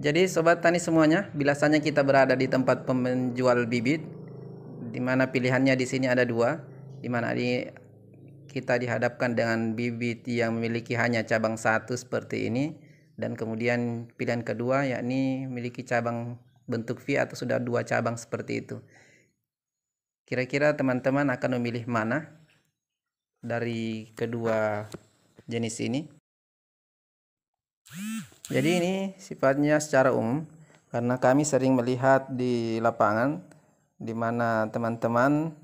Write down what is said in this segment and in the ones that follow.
Jadi sobat tani semuanya, bilasannya kita berada di tempat penjual bibit, dimana pilihannya di sini ada dua, dimana mana di kita dihadapkan dengan bibit yang memiliki hanya cabang satu seperti ini dan kemudian pilihan kedua yakni memiliki cabang bentuk V atau sudah dua cabang seperti itu kira-kira teman-teman akan memilih mana dari kedua jenis ini jadi ini sifatnya secara umum karena kami sering melihat di lapangan di mana teman-teman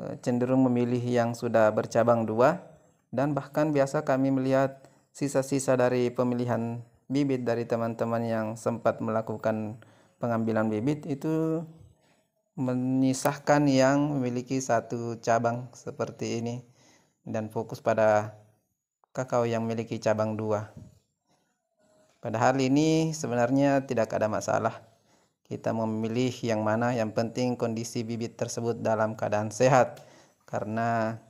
eh, cenderung memilih yang sudah bercabang dua dan bahkan biasa kami melihat sisa-sisa dari pemilihan bibit dari teman-teman yang sempat melakukan pengambilan bibit itu menyisahkan yang memiliki satu cabang seperti ini dan fokus pada kakao yang memiliki cabang dua. Padahal ini sebenarnya tidak ada masalah. Kita memilih yang mana, yang penting kondisi bibit tersebut dalam keadaan sehat. Karena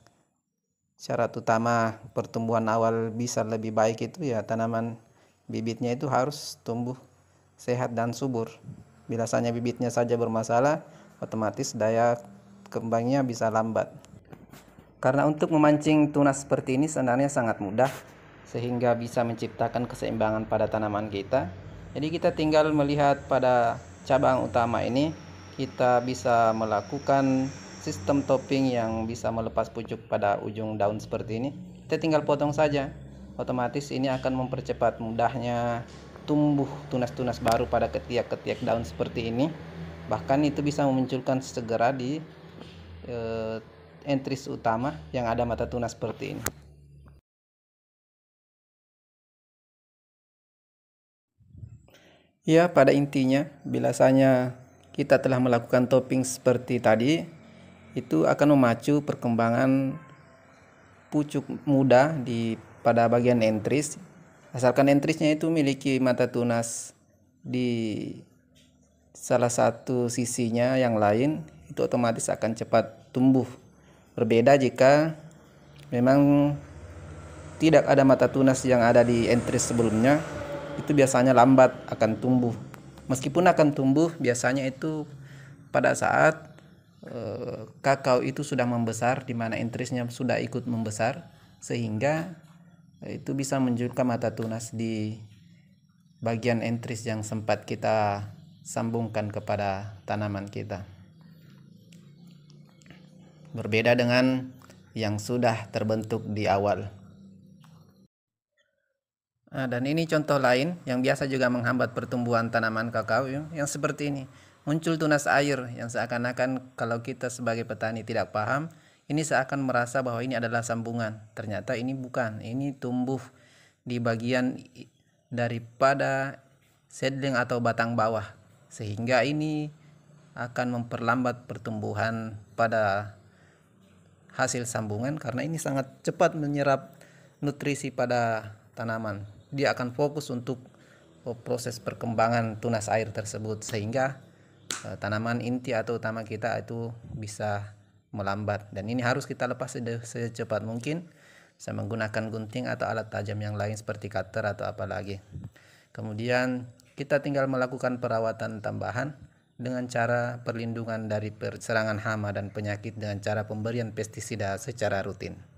syarat utama pertumbuhan awal bisa lebih baik itu ya tanaman bibitnya itu harus tumbuh sehat dan subur. Bila Biasanya bibitnya saja bermasalah, otomatis daya kembangnya bisa lambat. Karena untuk memancing tunas seperti ini sebenarnya sangat mudah sehingga bisa menciptakan keseimbangan pada tanaman kita. Jadi kita tinggal melihat pada cabang utama ini kita bisa melakukan sistem topping yang bisa melepas pucuk pada ujung daun seperti ini. Kita tinggal potong saja. Otomatis ini akan mempercepat mudahnya tumbuh tunas-tunas baru pada ketiak-ketiak daun seperti ini. Bahkan itu bisa memunculkan segera di e, entris utama yang ada mata tunas seperti ini. Ya, pada intinya, bilasanya kita telah melakukan topping seperti tadi, itu akan memacu perkembangan pucuk muda di pada bagian entris. Asalkan entrisnya itu memiliki mata tunas di salah satu sisinya yang lain, itu otomatis akan cepat tumbuh. Berbeda jika memang tidak ada mata tunas yang ada di entris sebelumnya, itu biasanya lambat akan tumbuh. Meskipun akan tumbuh, biasanya itu pada saat e, kakao itu sudah membesar, di mana interestnya sudah ikut membesar, sehingga e, itu bisa menjulkan mata tunas di bagian entris yang sempat kita sambungkan kepada tanaman kita. Berbeda dengan yang sudah terbentuk di awal. Nah, dan ini contoh lain yang biasa juga menghambat pertumbuhan tanaman kakao ya, yang seperti ini. Muncul tunas air yang seakan-akan kalau kita sebagai petani tidak paham, ini seakan merasa bahwa ini adalah sambungan. Ternyata ini bukan. Ini tumbuh di bagian daripada seedling atau batang bawah sehingga ini akan memperlambat pertumbuhan pada hasil sambungan karena ini sangat cepat menyerap nutrisi pada tanaman dia akan fokus untuk oh, proses perkembangan tunas air tersebut sehingga eh, tanaman inti atau utama kita itu bisa melambat dan ini harus kita lepas secepat mungkin saya menggunakan gunting atau alat tajam yang lain seperti cutter atau apalagi kemudian kita tinggal melakukan perawatan tambahan dengan cara perlindungan dari serangan hama dan penyakit dengan cara pemberian pestisida secara rutin